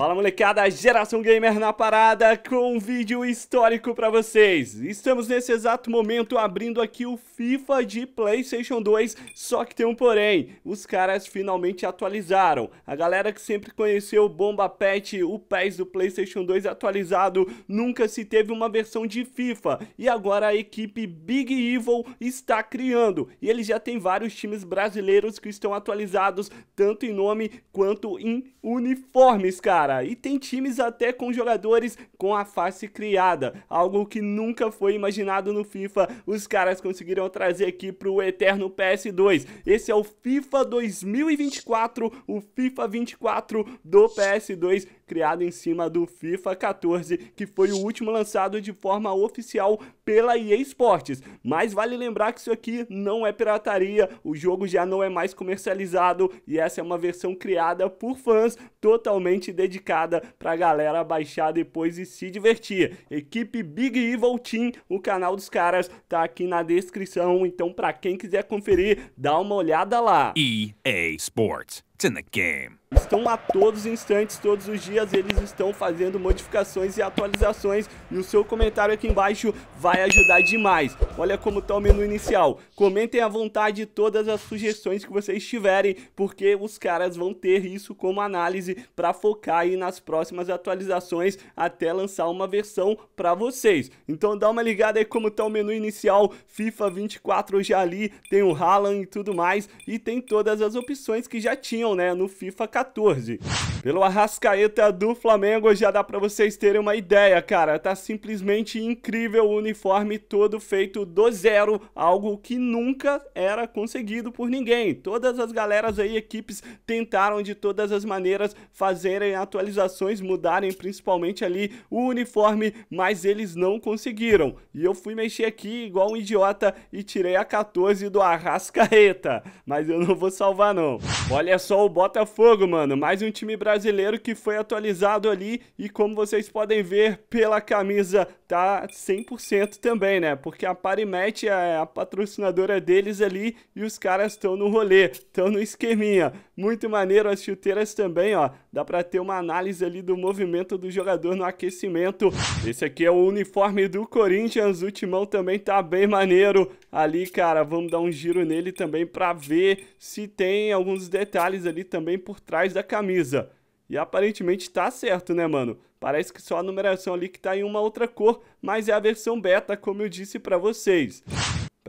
Fala molecada, geração gamer na parada com um vídeo histórico para vocês. Estamos nesse exato momento abrindo aqui o FIFA de PlayStation 2, só que tem um porém. Os caras finalmente atualizaram. A galera que sempre conheceu o Bomba Pet, o PES do PlayStation 2 atualizado, nunca se teve uma versão de FIFA. E agora a equipe Big Evil está criando. E eles já têm vários times brasileiros que estão atualizados, tanto em nome quanto em uniformes, cara cara. E tem times até com jogadores com a face criada, algo que nunca foi imaginado no FIFA. Os caras conseguiram trazer aqui pro eterno PS2. Esse é o FIFA 2024, o FIFA 24 do PS2 criado em cima do FIFA 14, que foi o último lançado de forma oficial pela EA Sports. Mas vale lembrar que isso aqui não é pirataria, o jogo já não é mais comercializado e essa é uma versão criada por fãs, totalmente dedicada para a galera baixar depois e se divertir. Equipe Big Evil Team, o canal dos caras, tá aqui na descrição, então para quem quiser conferir, dá uma olhada lá. EA Sports. It's in the game. Estão a todos os instantes, todos os dias, eles estão fazendo modificações e atualizações e o seu comentário aqui embaixo vai ajudar demais. Olha como está o menu inicial. Comentem à vontade todas as sugestões que vocês tiverem, porque os caras vão ter isso como análise para focar aí nas próximas atualizações até lançar uma versão para vocês. Então dá uma ligada aí como está o menu inicial, FIFA 24 já ali, tem o Haaland e tudo mais e tem todas as opções que já tinham né? No FIFA 14. Pelo Arrascaeta do Flamengo, já dá para vocês terem uma ideia, cara. Tá simplesmente incrível o uniforme todo feito do zero, algo que nunca era conseguido por ninguém. Todas as galeras aí, equipes, tentaram de todas as maneiras fazerem atualizações, mudarem principalmente ali o uniforme, mas eles não conseguiram. E eu fui mexer aqui igual um idiota e tirei a 14 do Arrascaeta, mas eu não vou salvar não. Olha só o Botafogo, mano. Mais um time brasileiro que foi atualizado ali e como vocês podem ver pela camisa tá 100% também, né? Porque a Parimatch é a patrocinadora deles ali e os caras estão no rolê, estão no esqueminha. Muito maneiro as chuteiras também, ó. Dá para ter uma análise ali do movimento do jogador no aquecimento. Esse aqui é o uniforme do Corinthians, o timão também tá bem maneiro ali, cara. Vamos dar um giro nele também para ver se tem alguns detalhes ali também por trás da camisa. E aparentemente tá certo, né, mano? Parece que só a numeração ali que tá em uma outra cor, mas é a versão beta, como eu disse para vocês.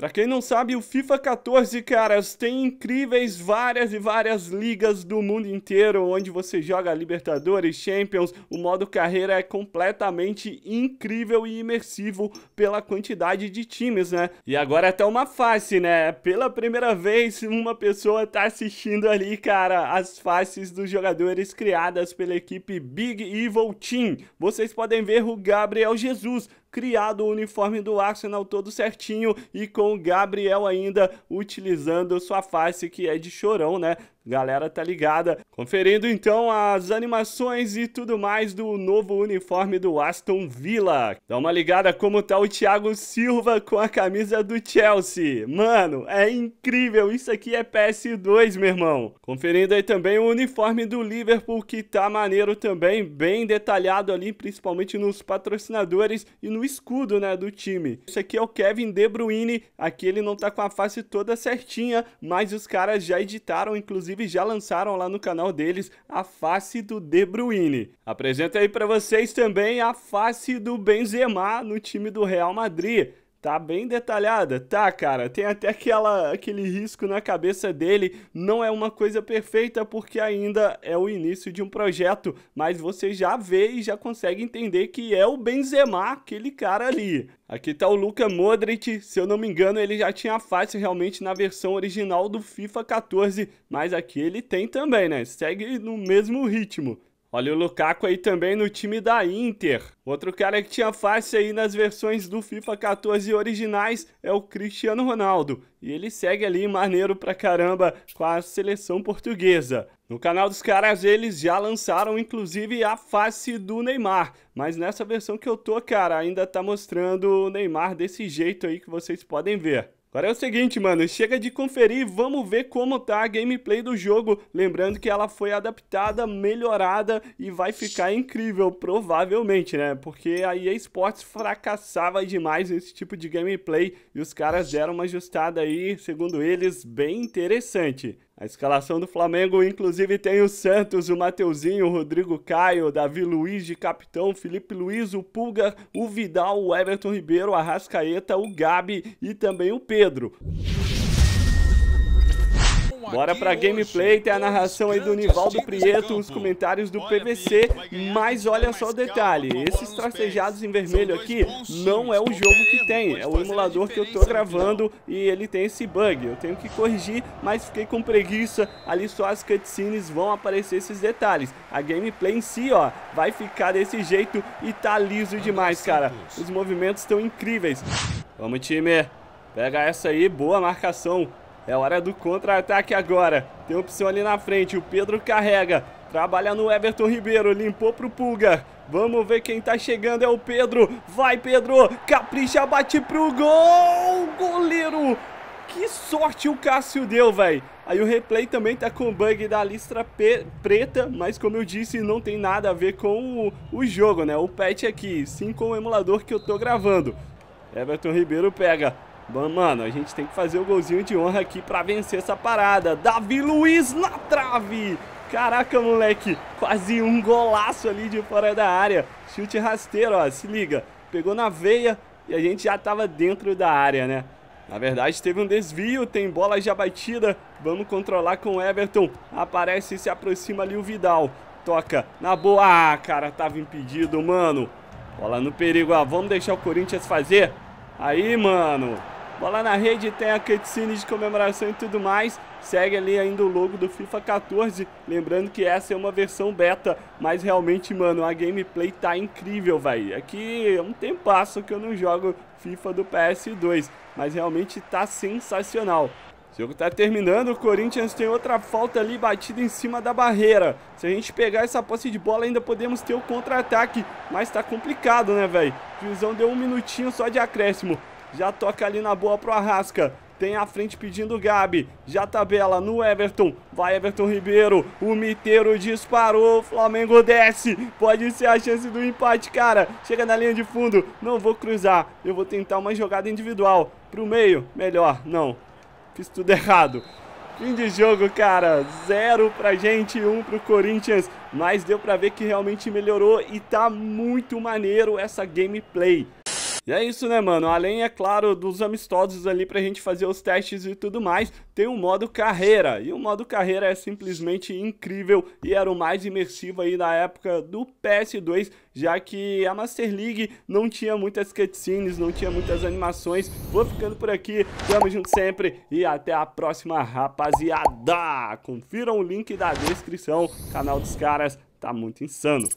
Para quem não sabe, o FIFA 14, caras, tem incríveis várias e várias ligas do mundo inteiro, onde você joga Libertadores, Champions. O modo carreira é completamente incrível e imersivo pela quantidade de times, né? E agora é até uma face, né? Pela primeira vez, uma pessoa tá assistindo ali, cara, as faces dos jogadores criadas pela equipe Big Evil Team. Vocês podem ver o Gabriel Jesus, criado o uniforme do Arsenal todo certinho e com o Gabriel ainda utilizando sua face que é de chorão, né? Galera tá ligada. Conferindo então as animações e tudo mais do novo uniforme do Aston Villa. Dá uma ligada como tá o Thiago Silva com a camisa do Chelsea. Mano, é incrível. Isso aqui é PS2, meu irmão. Conferindo aí também o uniforme do Liverpool que tá maneiro também, bem detalhado ali, principalmente nos patrocinadores e no escudo, né, do time. Isso aqui é o Kevin De Bruyne. Aqui ele não tá com a face toda certinha, mas os caras já editaram inclusive inclusive já lançaram lá no canal deles a face do De Bruyne. Apresento aí para vocês também a face do Benzema no time do Real Madrid. Tá bem detalhada? Tá, cara. Tem até aquela, aquele risco na cabeça dele. Não é uma coisa perfeita porque ainda é o início de um projeto, mas você já vê e já consegue entender que é o Benzema, aquele cara ali. Aqui tá o Luka Modric, se eu não me engano, ele já tinha face realmente na versão original do FIFA 14, mas aqui ele tem também, né? Segue no mesmo ritmo. Olha o Lukaku aí também no time da Inter. Outro cara que tinha face aí nas versões do FIFA 14 originais é o Cristiano Ronaldo. E ele segue ali maneiro pra caramba com a seleção portuguesa. No canal dos caras eles já lançaram inclusive a face do Neymar. Mas nessa versão que eu tô, cara, ainda tá mostrando o Neymar desse jeito aí que vocês podem ver. Agora é o seguinte, mano, chega de conferir, vamos ver como tá a gameplay do jogo. Lembrando que ela foi adaptada, melhorada e vai ficar incrível, provavelmente, né? Porque a EA Sports fracassava demais nesse tipo de gameplay e os caras deram uma ajustada aí, segundo eles, bem interessante. A escalação do Flamengo, inclusive, tem o Santos, o Mateuzinho, o Rodrigo Caio, o Davi Luiz de capitão, Felipe Luiz, o Pulga, o Vidal, o Everton Ribeiro, a Rascaeta, o Gabi e também o Pedro. Bora pra gameplay, tem a narração aí do Nivaldo Prieto, os comentários do PVC, mas olha só o detalhe, esses tracejados em vermelho aqui não é o jogo que tem, é o emulador que eu tô gravando e ele tem esse bug, eu tenho que corrigir, mas fiquei com preguiça, ali só as cutscenes vão aparecer esses detalhes, a gameplay em si, ó, vai ficar desse jeito e tá liso demais, cara, os movimentos estão incríveis. Vamos time, pega essa aí, boa marcação, é hora do contra-ataque agora. Tem opção ali na frente. O Pedro carrega. Trabalha no Everton Ribeiro. Limpou pro Pulga. Vamos ver quem tá chegando. É o Pedro. Vai, Pedro. Capricha, bate pro gol. Goleiro. Que sorte o Cássio deu, velho. Aí o replay também tá com bug da listra preta, mas como eu disse, não tem nada a ver com o, o jogo, né? O patch aqui, sim com o emulador que eu tô gravando. Everton Ribeiro pega. Mano, a gente tem que fazer o golzinho de honra aqui pra vencer essa parada. Davi Luiz na trave! Caraca, moleque, quase um golaço ali de fora da área. Chute rasteiro, ó, se liga. Pegou na veia e a gente já tava dentro da área, né? Na verdade, teve um desvio, tem bola já batida. Vamos controlar com o Everton. Aparece e se aproxima ali o Vidal. Toca na boa. Ah, cara, tava impedido, mano. Bola no perigo, ó. Vamos deixar o Corinthians fazer. Aí, mano. Bola na rede, tem a cutscene de comemoração e tudo mais. Segue ali ainda o logo do FIFA 14. Lembrando que essa é uma versão beta. Mas realmente, mano, a gameplay tá incrível, velho. Aqui é um tempasso que eu não jogo FIFA do PS2. Mas realmente tá sensacional. O jogo tá terminando, o Corinthians tem outra falta ali batida em cima da barreira. Se a gente pegar essa posse de bola, ainda podemos ter o contra-ataque, mas tá complicado, né, velho? Juizão deu um minutinho só de acréscimo. Já toca ali na boa pro Arrasca. Tem a frente pedindo o Gabi. Já tabela tá no Everton. Vai Everton Ribeiro. O Miteiro disparou. Flamengo desce. Pode ser a chance do empate, cara. Chega na linha de fundo. Não vou cruzar. Eu vou tentar uma jogada individual. Pro meio. Melhor. Não. Fiz tudo errado. Fim de jogo, cara. Zero pra gente, um pro Corinthians. Mas deu pra ver que realmente melhorou e tá muito maneiro essa gameplay. E é isso, né, mano? Além, é claro, dos amistosos ali pra gente fazer os testes e tudo mais, tem o modo carreira. E o modo carreira é simplesmente incrível e era o mais imersivo aí na época do PS2, já que a Master League não tinha muitas cutscenes, não tinha muitas animações. Vou ficando por aqui, tamo junto sempre e até a próxima, rapaziada! Confiram o link da descrição, canal dos caras tá muito insano.